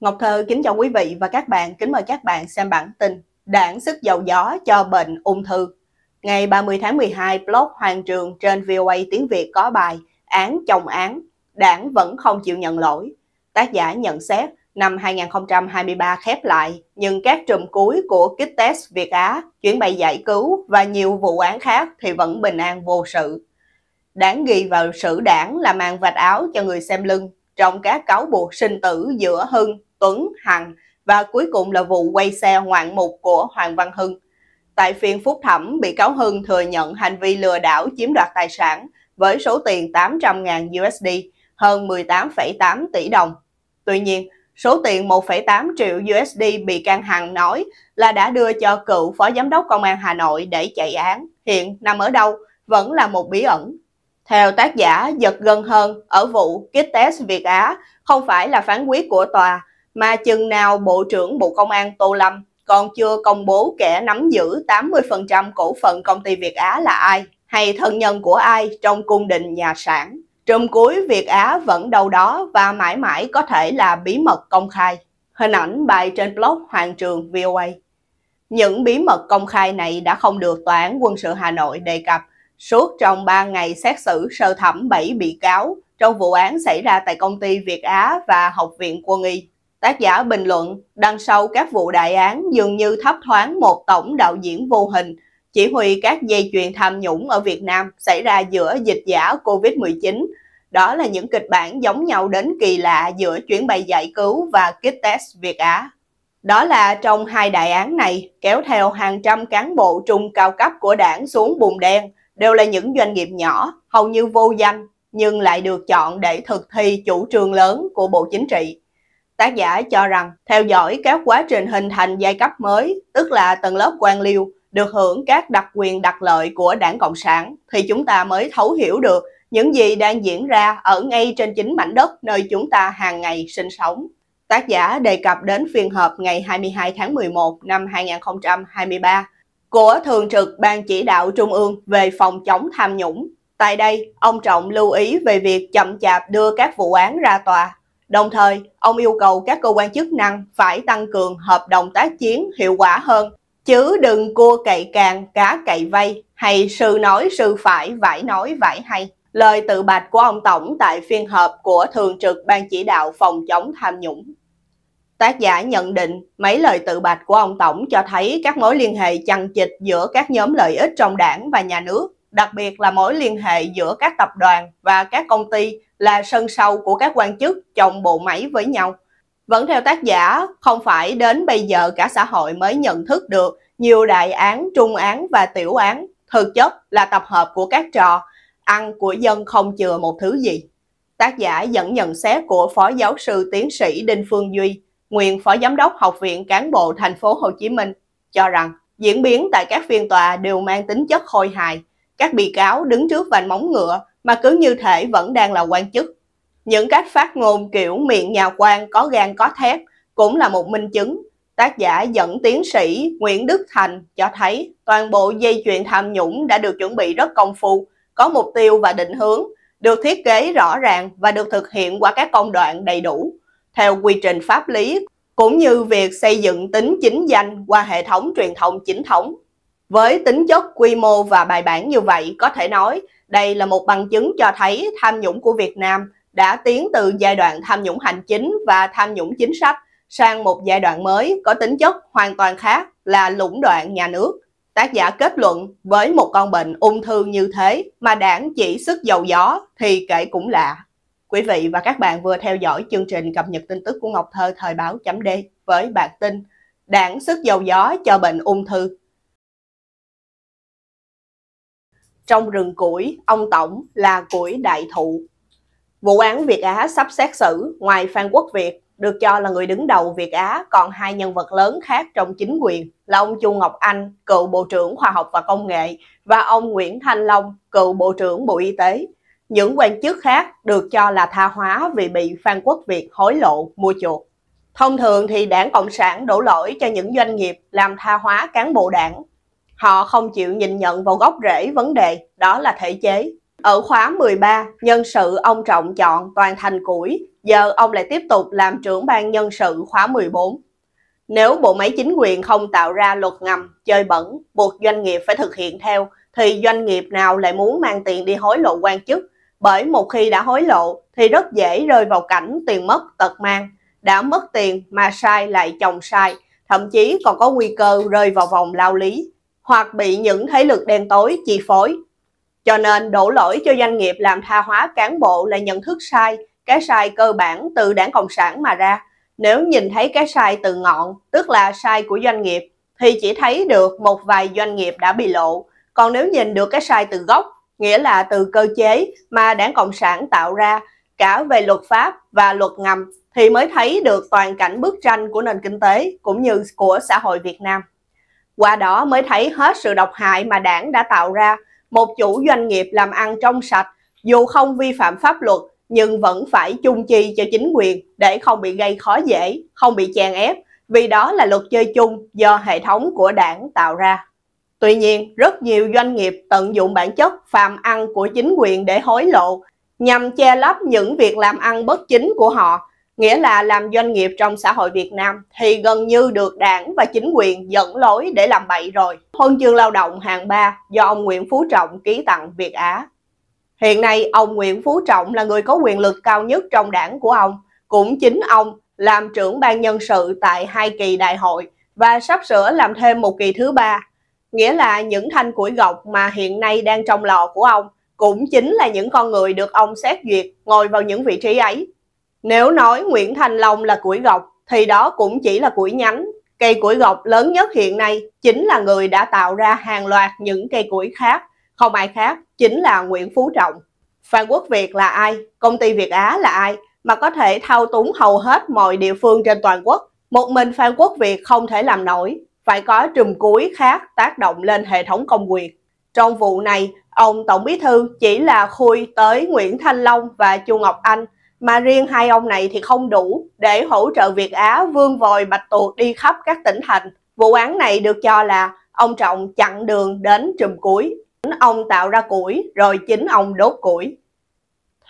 Ngọc Thơ kính chào quý vị và các bạn, kính mời các bạn xem bản tin Đảng sức dầu gió cho bệnh ung thư. Ngày 30 tháng 12, blog Hoàng Trường trên VOA tiếng Việt có bài Án chồng án, đảng vẫn không chịu nhận lỗi. Tác giả nhận xét năm 2023 khép lại, nhưng các trùm cuối của kit test Việt Á, chuyển bay giải cứu và nhiều vụ án khác thì vẫn bình an vô sự. Đảng ghi vào sử đảng là màn vạch áo cho người xem lưng trong các cáo buộc sinh tử giữa Hưng Tuấn, Hằng và cuối cùng là vụ quay xe ngoạn mục của Hoàng Văn Hưng. Tại phiên phúc thẩm, bị cáo Hưng thừa nhận hành vi lừa đảo chiếm đoạt tài sản với số tiền 800.000 USD, hơn 18,8 tỷ đồng. Tuy nhiên, số tiền 1,8 triệu USD bị can Hằng nói là đã đưa cho cựu Phó Giám đốc Công an Hà Nội để chạy án, hiện nằm ở đâu vẫn là một bí ẩn. Theo tác giả Giật Gân Hơn, ở vụ kit test Việt Á không phải là phán quyết của tòa mà chừng nào Bộ trưởng Bộ Công an Tô Lâm còn chưa công bố kẻ nắm giữ 80% cổ phần công ty Việt Á là ai hay thân nhân của ai trong cung đình nhà sản. Trùm cuối Việt Á vẫn đâu đó và mãi mãi có thể là bí mật công khai. Hình ảnh bài trên blog Hoàng Trường VOA. Những bí mật công khai này đã không được Tòa án quân sự Hà Nội đề cập suốt trong 3 ngày xét xử sơ thẩm 7 bị cáo trong vụ án xảy ra tại công ty Việt Á và Học viện Quân y. Tác giả bình luận, đằng sau các vụ đại án dường như thấp thoáng một tổng đạo diễn vô hình, chỉ huy các dây chuyền tham nhũng ở Việt Nam xảy ra giữa dịch giả Covid-19. Đó là những kịch bản giống nhau đến kỳ lạ giữa chuyến bay giải cứu và kit test Việt Á. Đó là trong hai đại án này, kéo theo hàng trăm cán bộ trung cao cấp của đảng xuống bùn đen, đều là những doanh nghiệp nhỏ, hầu như vô danh, nhưng lại được chọn để thực thi chủ trương lớn của Bộ Chính trị. Tác giả cho rằng theo dõi các quá trình hình thành giai cấp mới, tức là tầng lớp quan liêu, được hưởng các đặc quyền đặc lợi của đảng Cộng sản, thì chúng ta mới thấu hiểu được những gì đang diễn ra ở ngay trên chính mảnh đất nơi chúng ta hàng ngày sinh sống. Tác giả đề cập đến phiên họp ngày 22 tháng 11 năm 2023 của Thường trực Ban Chỉ đạo Trung ương về phòng chống tham nhũng. Tại đây, ông Trọng lưu ý về việc chậm chạp đưa các vụ án ra tòa Đồng thời, ông yêu cầu các cơ quan chức năng phải tăng cường hợp đồng tác chiến hiệu quả hơn, chứ đừng cua cậy càng, cá cậy vây hay sư nói sư phải, vải nói vải hay. Lời tự bạch của ông Tổng tại phiên họp của Thường trực Ban Chỉ đạo Phòng chống tham nhũng. Tác giả nhận định mấy lời tự bạch của ông Tổng cho thấy các mối liên hệ chằng chịt giữa các nhóm lợi ích trong đảng và nhà nước đặc biệt là mối liên hệ giữa các tập đoàn và các công ty là sân sâu của các quan chức trong bộ máy với nhau. Vẫn theo tác giả, không phải đến bây giờ cả xã hội mới nhận thức được nhiều đại án, trung án và tiểu án thực chất là tập hợp của các trò, ăn của dân không chừa một thứ gì. Tác giả dẫn nhận xét của Phó Giáo sư Tiến sĩ Đinh Phương Duy, nguyên Phó Giám đốc Học viện Cán bộ Thành phố Hồ Chí Minh, cho rằng diễn biến tại các phiên tòa đều mang tính chất khôi hài, các bị cáo đứng trước vành móng ngựa mà cứ như thể vẫn đang là quan chức. Những cách phát ngôn kiểu miệng nhà quan có gan có thép cũng là một minh chứng. Tác giả dẫn tiến sĩ Nguyễn Đức Thành cho thấy toàn bộ dây chuyền tham nhũng đã được chuẩn bị rất công phu, có mục tiêu và định hướng, được thiết kế rõ ràng và được thực hiện qua các công đoạn đầy đủ, theo quy trình pháp lý cũng như việc xây dựng tính chính danh qua hệ thống truyền thông chính thống với tính chất, quy mô và bài bản như vậy, có thể nói đây là một bằng chứng cho thấy tham nhũng của Việt Nam đã tiến từ giai đoạn tham nhũng hành chính và tham nhũng chính sách sang một giai đoạn mới có tính chất hoàn toàn khác là lũng đoạn nhà nước. Tác giả kết luận với một con bệnh ung thư như thế mà đảng chỉ sức dầu gió thì kể cũng lạ. Quý vị và các bạn vừa theo dõi chương trình cập nhật tin tức của Ngọc Thơ thời báo chấm D với bản tin Đảng sức dầu gió cho bệnh ung thư trong rừng củi, ông Tổng là củi đại thụ. Vụ án Việt Á sắp xét xử, ngoài Phan Quốc Việt, được cho là người đứng đầu Việt Á còn hai nhân vật lớn khác trong chính quyền là ông Chu Ngọc Anh, cựu Bộ trưởng Khoa học và Công nghệ và ông Nguyễn Thanh Long, cựu Bộ trưởng Bộ Y tế. Những quan chức khác được cho là tha hóa vì bị Phan Quốc Việt hối lộ mua chuộc. Thông thường thì đảng Cộng sản đổ lỗi cho những doanh nghiệp làm tha hóa cán bộ đảng họ không chịu nhìn nhận vào gốc rễ vấn đề, đó là thể chế. Ở khóa 13, nhân sự ông Trọng chọn toàn thành củi, giờ ông lại tiếp tục làm trưởng ban nhân sự khóa 14. Nếu bộ máy chính quyền không tạo ra luật ngầm, chơi bẩn, buộc doanh nghiệp phải thực hiện theo, thì doanh nghiệp nào lại muốn mang tiền đi hối lộ quan chức? Bởi một khi đã hối lộ thì rất dễ rơi vào cảnh tiền mất tật mang. Đã mất tiền mà sai lại chồng sai, thậm chí còn có nguy cơ rơi vào vòng lao lý hoặc bị những thế lực đen tối chi phối. Cho nên đổ lỗi cho doanh nghiệp làm tha hóa cán bộ là nhận thức sai, cái sai cơ bản từ đảng Cộng sản mà ra. Nếu nhìn thấy cái sai từ ngọn, tức là sai của doanh nghiệp, thì chỉ thấy được một vài doanh nghiệp đã bị lộ. Còn nếu nhìn được cái sai từ gốc, nghĩa là từ cơ chế mà đảng Cộng sản tạo ra, cả về luật pháp và luật ngầm, thì mới thấy được toàn cảnh bức tranh của nền kinh tế cũng như của xã hội Việt Nam. Qua đó mới thấy hết sự độc hại mà đảng đã tạo ra. Một chủ doanh nghiệp làm ăn trong sạch, dù không vi phạm pháp luật, nhưng vẫn phải chung chi cho chính quyền để không bị gây khó dễ, không bị chèn ép, vì đó là luật chơi chung do hệ thống của đảng tạo ra. Tuy nhiên, rất nhiều doanh nghiệp tận dụng bản chất phàm ăn của chính quyền để hối lộ, nhằm che lấp những việc làm ăn bất chính của họ nghĩa là làm doanh nghiệp trong xã hội Việt Nam thì gần như được đảng và chính quyền dẫn lối để làm bậy rồi. Huân chương lao động hạng 3 do ông Nguyễn Phú Trọng ký tặng Việt Á. Hiện nay ông Nguyễn Phú Trọng là người có quyền lực cao nhất trong đảng của ông. Cũng chính ông làm trưởng ban nhân sự tại hai kỳ đại hội và sắp sửa làm thêm một kỳ thứ ba. Nghĩa là những thanh củi gọc mà hiện nay đang trong lò của ông cũng chính là những con người được ông xét duyệt ngồi vào những vị trí ấy nếu nói Nguyễn Thành Long là củi gọc thì đó cũng chỉ là củi nhánh. Cây củi gọc lớn nhất hiện nay chính là người đã tạo ra hàng loạt những cây củi khác, không ai khác chính là Nguyễn Phú Trọng. Phan Quốc Việt là ai? Công ty Việt Á là ai? Mà có thể thao túng hầu hết mọi địa phương trên toàn quốc. Một mình Phan Quốc Việt không thể làm nổi, phải có trùm cuối khác tác động lên hệ thống công quyền. Trong vụ này, ông Tổng Bí Thư chỉ là khui tới Nguyễn Thanh Long và Chu Ngọc Anh – mà riêng hai ông này thì không đủ để hỗ trợ Việt Á vương vòi bạch tuộc đi khắp các tỉnh thành. Vụ án này được cho là ông Trọng chặn đường đến trùm cuối. Ông tạo ra củi rồi chính ông đốt củi.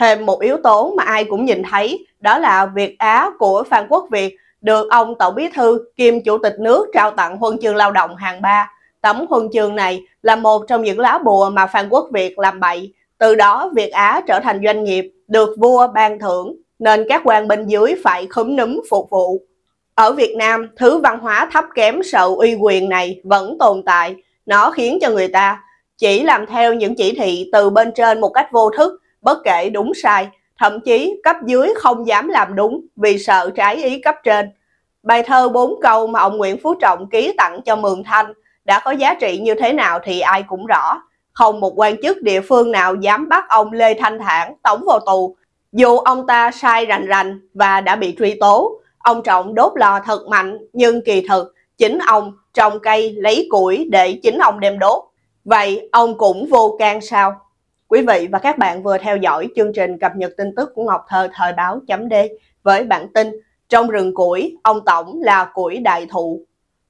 Thêm một yếu tố mà ai cũng nhìn thấy đó là Việt Á của Phan Quốc Việt được ông Tổng Bí Thư kiêm Chủ tịch nước trao tặng huân chương lao động hàng ba. Tấm huân chương này là một trong những lá bùa mà Phan Quốc Việt làm bậy từ đó Việt Á trở thành doanh nghiệp được vua ban thưởng nên các quan bên dưới phải khúm núm phục vụ. Ở Việt Nam, thứ văn hóa thấp kém sợ uy quyền này vẫn tồn tại. Nó khiến cho người ta chỉ làm theo những chỉ thị từ bên trên một cách vô thức, bất kể đúng sai. Thậm chí cấp dưới không dám làm đúng vì sợ trái ý cấp trên. Bài thơ bốn câu mà ông Nguyễn Phú Trọng ký tặng cho Mường Thanh đã có giá trị như thế nào thì ai cũng rõ không một quan chức địa phương nào dám bắt ông Lê Thanh Thản tống vào tù. Dù ông ta sai rành rành và đã bị truy tố, ông Trọng đốt lò thật mạnh nhưng kỳ thực chính ông trồng cây lấy củi để chính ông đem đốt. Vậy ông cũng vô can sao? Quý vị và các bạn vừa theo dõi chương trình cập nhật tin tức của Ngọc Thơ thời báo chấm D với bản tin Trong rừng củi, ông Tổng là củi đại thụ